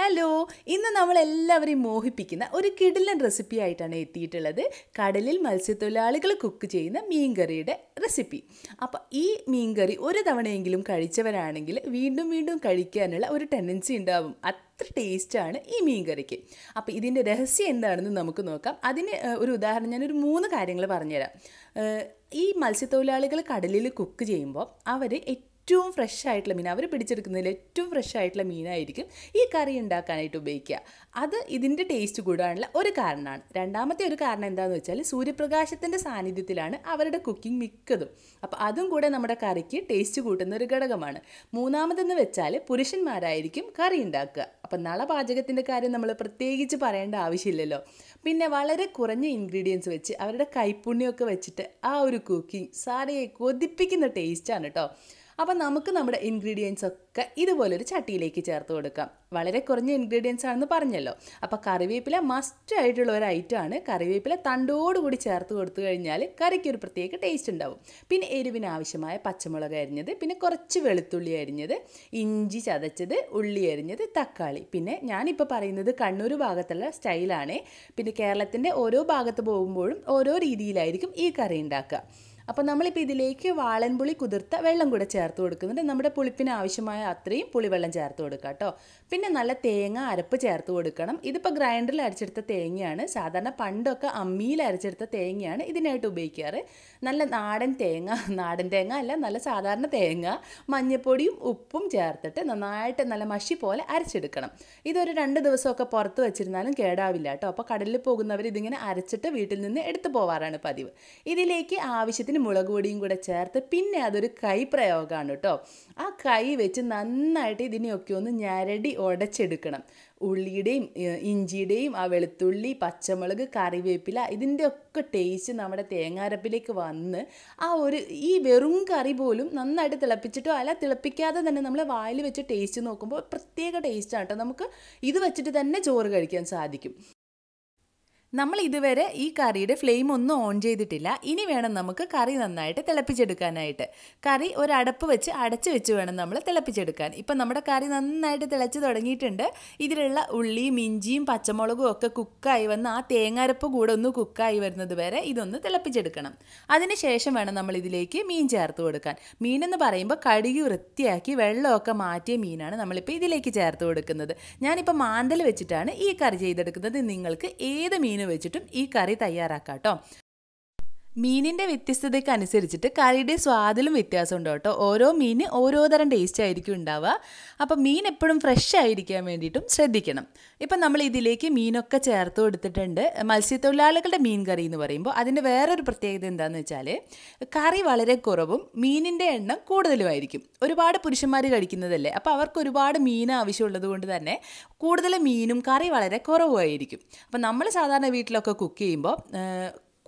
hello ഇന്ന് നമ്മൾ എല്ലാവരെയും മോഹിപ്പിക്കുന്ന ഒരു കിടിലൻ റെസിപ്പി ആയിട്ടാണ് എത്തിയിട്ടുള്ളത് കടലിൽ മത്സ്യത്തൊഴിലാളികൾ കുക്ക് ചെയ്യുന്ന മീൻകറിയുടെ റെസിപ്പി അപ്പോൾ ഈ മീൻകറി ഒരു തവണയെങ്കിലും കഴിച്ചവരാണെങ്കിൽ വീണ്ടും വീണ്ടും കഴിക്കാനുള്ള ഒരു ടെൻഡൻസി ഉണ്ടാവും അത്ര ടേസ്റ്റാണ് ഈ മീൻകറിക്ക് അപ്പോൾ ഇതിൻ്റെ രഹസ്യം എന്താണെന്ന് നമുക്ക് നോക്കാം അതിന് ഒരു ഉദാഹരണം ഞാനൊരു മൂന്ന് കാര്യങ്ങൾ പറഞ്ഞുതരാം ഈ മത്സ്യത്തൊഴിലാളികൾ കടലിൽ കുക്ക് ചെയ്യുമ്പോൾ അവർ ഏറ്റവും ഫ്രഷ് ആയിട്ടുള്ള മീൻ അവർ പിടിച്ചെടുക്കുന്നതിൽ ഏറ്റവും ഫ്രഷ് ആയിട്ടുള്ള മീനായിരിക്കും ഈ കറി ഉണ്ടാക്കാനായിട്ട് ഉപയോഗിക്കുക അത് ഇതിൻ്റെ ടേസ്റ്റ് കൂടാനുള്ള ഒരു കാരണമാണ് രണ്ടാമത്തെ ഒരു കാരണം എന്താണെന്ന് വെച്ചാൽ സൂര്യപ്രകാശത്തിൻ്റെ സാന്നിധ്യത്തിലാണ് അവരുടെ കുക്കിംഗ് മിക്കതും അപ്പോൾ അതും കൂടെ നമ്മുടെ കറിക്ക് ടേസ്റ്റ് കൂട്ടുന്ന ഒരു ഘടകമാണ് മൂന്നാമതെന്ന് വെച്ചാൽ പുരുഷന്മാരായിരിക്കും കറി ഉണ്ടാക്കുക അപ്പം നളപാചകത്തിൻ്റെ കാര്യം നമ്മൾ പ്രത്യേകിച്ച് പറയേണ്ട ആവശ്യമില്ലല്ലോ പിന്നെ വളരെ കുറഞ്ഞ ഇൻഗ്രീഡിയൻസ് വെച്ച് അവരുടെ കൈപ്പുണ്യമൊക്കെ വെച്ചിട്ട് ആ ഒരു കുക്കിംഗ് സാറിയെ കൊതിപ്പിക്കുന്ന ടേസ്റ്റാണ് കേട്ടോ അപ്പം നമുക്ക് നമ്മുടെ ഇൻഗ്രീഡിയൻസ് ഒക്കെ ഇതുപോലൊരു ചട്ടിയിലേക്ക് ചേർത്ത് കൊടുക്കാം വളരെ കുറഞ്ഞ ഇൻഗ്രീഡിയൻസ് ആണെന്ന് പറഞ്ഞല്ലോ അപ്പോൾ കറിവേപ്പില മസ്റ്റ് ആയിട്ടുള്ള ഒരു ഐറ്റമാണ് കറിവേപ്പില തണ്ടോടുകൂടി ചേർത്ത് കൊടുത്തു കഴിഞ്ഞാൽ കറിക്ക് ഒരു പ്രത്യേക ടേസ്റ്റ് ഉണ്ടാവും പിന്നെ എരിവിന് ആവശ്യമായ പച്ചമുളക് അരിഞ്ഞത് പിന്നെ കുറച്ച് വെളുത്തുള്ളി അരിഞ്ഞത് ഇഞ്ചി ചതച്ചത് ഉള്ളി അരിഞ്ഞത് തക്കാളി പിന്നെ ഞാനിപ്പോൾ പറയുന്നത് കണ്ണൂർ ഭാഗത്തുള്ള സ്റ്റൈലാണ് പിന്നെ കേരളത്തിൻ്റെ ഓരോ ഭാഗത്ത് പോകുമ്പോഴും ഓരോ രീതിയിലായിരിക്കും ഈ കറി ഉണ്ടാക്കുക അപ്പോൾ നമ്മളിപ്പോൾ ഇതിലേക്ക് വാളൻപുളി കുതിർത്ത വെള്ളം കൂടെ ചേർത്ത് കൊടുക്കുന്നുണ്ട് നമ്മുടെ പുളിപ്പിന് ആവശ്യമായ അത്രയും പുളിവെള്ളം ചേർത്ത് കൊടുക്കുക കേട്ടോ പിന്നെ നല്ല തേങ്ങ അരപ്പ് ചേർത്ത് കൊടുക്കണം ഇതിപ്പോൾ ഗ്രൈൻഡറിൽ അരച്ചെടുത്ത തേങ്ങയാണ് സാധാരണ പണ്ടൊക്കെ അമ്മിയിൽ അരച്ചെടുത്ത തേങ്ങയാണ് ഇതിനായിട്ട് ഉപയോഗിക്കാറ് നല്ല നാടൻ തേങ്ങ നാടൻ തേങ്ങ അല്ല നല്ല സാധാരണ തേങ്ങ മഞ്ഞൾപ്പൊടിയും ഉപ്പും ചേർത്തിട്ട് നന്നായിട്ട് നല്ല മഷി പോലെ അരച്ചെടുക്കണം ഇതൊരു രണ്ട് ദിവസമൊക്കെ പുറത്ത് വെച്ചിരുന്നാലും കേടാവില്ല കേട്ടോ അപ്പോൾ കടലിൽ പോകുന്നവർ ഇതിങ്ങനെ അരച്ചിട്ട് വീട്ടിൽ നിന്ന് എടുത്തു പോവാറാണ് പതിവ് ഇതിലേക്ക് ആവശ്യത്തിന് ഒരു മുളക് പൊടിയും കൂടെ ചേർത്ത് പിന്നെ അതൊരു കൈ പ്രയോഗമാണ് കേട്ടോ ആ കൈ വെച്ച് നന്നായിട്ട് ഇതിനെയൊക്കെ ഒന്ന് ഞരടി ഉടച്ചെടുക്കണം ഉള്ളിയുടെയും ഇഞ്ചിയുടെയും ആ വെളുത്തുള്ളി പച്ചമുളക് കറിവേപ്പില ഇതിൻ്റെ ഒക്കെ ടേസ്റ്റ് നമ്മുടെ തേങ്ങാരപ്പിലേക്ക് വന്ന് ആ ഒരു ഈ വെറും കറി പോലും നന്നായിട്ട് തിളപ്പിച്ചിട്ടോ അല്ല തിളപ്പിക്കാതെ തന്നെ നമ്മൾ വായിൽ വെച്ച് ടേസ്റ്റ് നോക്കുമ്പോൾ പ്രത്യേക ടേസ്റ്റാണ് കേട്ടോ നമുക്ക് ഇത് വെച്ചിട്ട് തന്നെ ചോറ് കഴിക്കാൻ സാധിക്കും നമ്മൾ ഇതുവരെ ഈ കറിയുടെ ഫ്ലെയിം ഒന്നും ഓൺ ചെയ്തിട്ടില്ല ഇനി വേണം നമുക്ക് കറി നന്നായിട്ട് തിളപ്പിച്ചെടുക്കാനായിട്ട് കറി ഒരു അടപ്പ് വെച്ച് അടച്ച് വെച്ച് വേണം നമ്മൾ തിളപ്പിച്ചെടുക്കാൻ ഇപ്പം നമ്മുടെ കറി നന്നായിട്ട് തിളച്ച് തുടങ്ങിയിട്ടുണ്ട് ഇതിലുള്ള ഉള്ളിയും ഇഞ്ചിയും പച്ചമുളകും ഒക്കെ കുക്കായി വന്ന് ആ തേങ്ങാരപ്പ് കൂടെ ഒന്ന് കുക്കായി വരുന്നത് വരെ ഇതൊന്ന് തിളപ്പിച്ചെടുക്കണം അതിനുശേഷം വേണം നമ്മൾ ഇതിലേക്ക് മീൻ ചേർത്ത് കൊടുക്കാൻ മീനെന്ന് പറയുമ്പോൾ കടുകി വൃത്തിയാക്കി വെള്ളമൊക്കെ മാറ്റിയ മീനാണ് നമ്മളിപ്പോൾ ഇതിലേക്ക് ചേർത്ത് കൊടുക്കുന്നത് ഞാനിപ്പോൾ മാന്തൽ വെച്ചിട്ടാണ് ഈ കറി ചെയ്തെടുക്കുന്നത് നിങ്ങൾക്ക് ഏത് മീൻ മീൻ വെച്ചിട്ടും ഈ കറി തയ്യാറാക്കാം കേട്ടോ മീനിൻ്റെ വ്യത്യസ്തതയ്ക്ക് അനുസരിച്ചിട്ട് കറിയുടെ സ്വാദിലും വ്യത്യാസമുണ്ട് കേട്ടോ ഓരോ മീന് ഓരോ തരം ടേസ്റ്റ് ആയിരിക്കും ഉണ്ടാവുക അപ്പോൾ മീൻ എപ്പോഴും ഫ്രഷ് ആയിരിക്കാൻ വേണ്ടിയിട്ടും ശ്രദ്ധിക്കണം ഇപ്പം നമ്മൾ ഇതിലേക്ക് മീനൊക്കെ ചേർത്ത് കൊടുത്തിട്ടുണ്ട് മത്സ്യത്തൊഴിലാളികളുടെ മീൻ കറി എന്ന് പറയുമ്പോൾ അതിൻ്റെ വേറൊരു പ്രത്യേകത എന്താണെന്ന് വെച്ചാൽ കറി വളരെ കുറവും മീനിൻ്റെ എണ്ണം കൂടുതലുമായിരിക്കും ഒരുപാട് പുരുഷന്മാർ കഴിക്കുന്നതല്ലേ അപ്പോൾ അവർക്ക് ഒരുപാട് മീൻ ആവശ്യമുള്ളത് കൊണ്ട് തന്നെ കൂടുതൽ മീനും കറി വളരെ കുറവുമായിരിക്കും അപ്പം നമ്മൾ സാധാരണ വീട്ടിലൊക്കെ കുക്ക് ചെയ്യുമ്പോൾ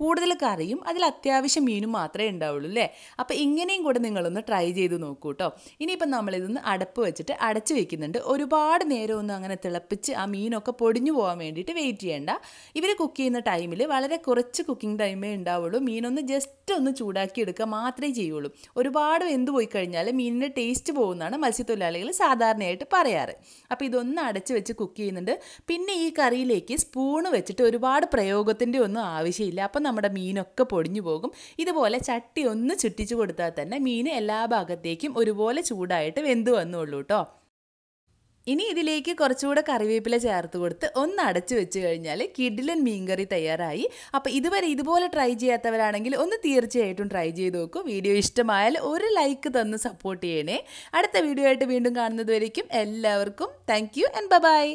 കൂടുതൽ കറിയും അതിൽ അത്യാവശ്യം മീനും മാത്രമേ ഉണ്ടാവുള്ളൂ അല്ലേ അപ്പോൾ ഇങ്ങനെയും കൂടെ നിങ്ങളൊന്ന് ട്രൈ ചെയ്ത് നോക്കൂ കേട്ടോ ഇനിയിപ്പം നമ്മളിതൊന്ന് അടപ്പ് വെച്ചിട്ട് അടച്ച് വെക്കുന്നുണ്ട് ഒരുപാട് നേരമൊന്നും അങ്ങനെ തിളപ്പിച്ച് ആ മീനൊക്കെ പൊടിഞ്ഞു പോകാൻ വേണ്ടിയിട്ട് വെയിറ്റ് ചെയ്യേണ്ട ഇവർ കുക്ക് ചെയ്യുന്ന ടൈമിൽ വളരെ കുറച്ച് കുക്കിംഗ് ടൈമേ ഉണ്ടാവുള്ളൂ മീനൊന്ന് ജസ്റ്റ് ഒന്ന് ചൂടാക്കി എടുക്കുക മാത്രമേ ചെയ്യുള്ളൂ ഒരുപാട് വെന്ത് പോയി കഴിഞ്ഞാൽ മീനിൻ്റെ ടേസ്റ്റ് പോകുന്നതാണ് മത്സ്യത്തൊഴിലാളികൾ സാധാരണയായിട്ട് പറയാറ് അപ്പോൾ ഇതൊന്ന് അടച്ച് വെച്ച് കുക്ക് ചെയ്യുന്നുണ്ട് പിന്നെ ഈ കറിയിലേക്ക് സ്പൂണ് വെച്ചിട്ട് ഒരുപാട് പ്രയോഗത്തിൻ്റെ ഒന്നും ആവശ്യമില്ല അപ്പം നമ്മുടെ മീനൊക്കെ പൊടിഞ്ഞു പോകും ഇതുപോലെ ചട്ടി ഒന്ന് ചുറ്റിച്ചു കൊടുത്താൽ തന്നെ മീൻ എല്ലാ ഭാഗത്തേക്കും ഒരുപോലെ ചൂടായിട്ട് വെന്ത് വന്നുള്ളൂ കേട്ടോ ഇനി ഇതിലേക്ക് കുറച്ചുകൂടെ കറിവേപ്പില ചേർത്ത് കൊടുത്ത് ഒന്ന് അടച്ചു വെച്ച് കഴിഞ്ഞാൽ കിഡിലൻ മീൻകറി തയ്യാറായി അപ്പോൾ ഇതുവരെ ഇതുപോലെ ട്രൈ ചെയ്യാത്തവരാണെങ്കിൽ ഒന്ന് തീർച്ചയായിട്ടും ട്രൈ ചെയ്ത് നോക്കൂ വീഡിയോ ഇഷ്ടമായാൽ ഒരു ലൈക്ക് തന്ന് സപ്പോർട്ട് ചെയ്യണേ അടുത്ത വീഡിയോ ആയിട്ട് വീണ്ടും കാണുന്നത് വരയ്ക്കും എല്ലാവർക്കും താങ്ക് യു ആൻഡ് ബൈ